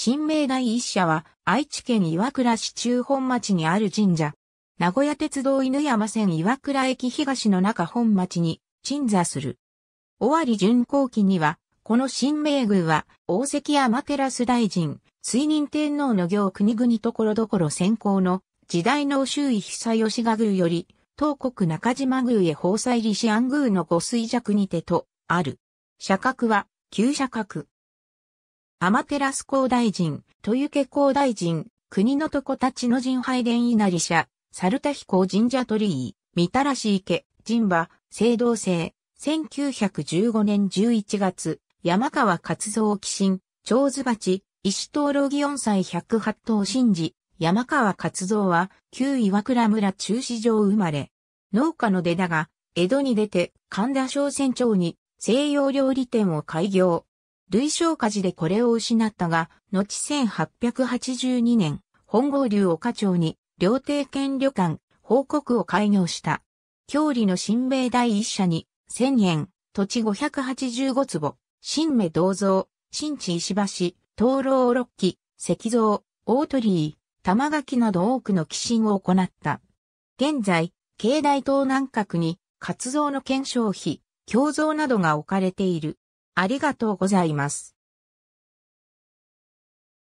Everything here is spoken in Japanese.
新明第一社は愛知県岩倉市中本町にある神社。名古屋鉄道犬山線岩倉駅東の中本町に鎮座する。尾張巡行期には、この新明宮は、大関山照大臣、水任天皇の行国々ところどころ先行の時代の周囲久吉賀宮より、東国中島宮へ宝祭利子安宮の御衰弱にてと、ある。社格は、旧社格。天照高大臣、豊家高大臣、国のたちの神拝殿稲荷社、猿田彦神社鳥居、みたらし池、神馬、聖堂制、1915年11月、山川活動寄進、長津鉢、石灯籠祇園祭108頭神事、山川活動は、旧岩倉村中市場生まれ。農家の出だが、江戸に出て、神田商船町に西洋料理店を開業。類昇火事でこれを失ったが、後1882年、本郷流岡町に、料亭兼旅館、報告を開業した。郷里の新米第一社に、千円、土地585坪、新米銅像、新地石橋、灯籠六基、石像、大鳥居、玉垣など多くの寄進を行った。現在、境内東南角に、活動の検証費、胸像などが置かれている。ありがとうございます。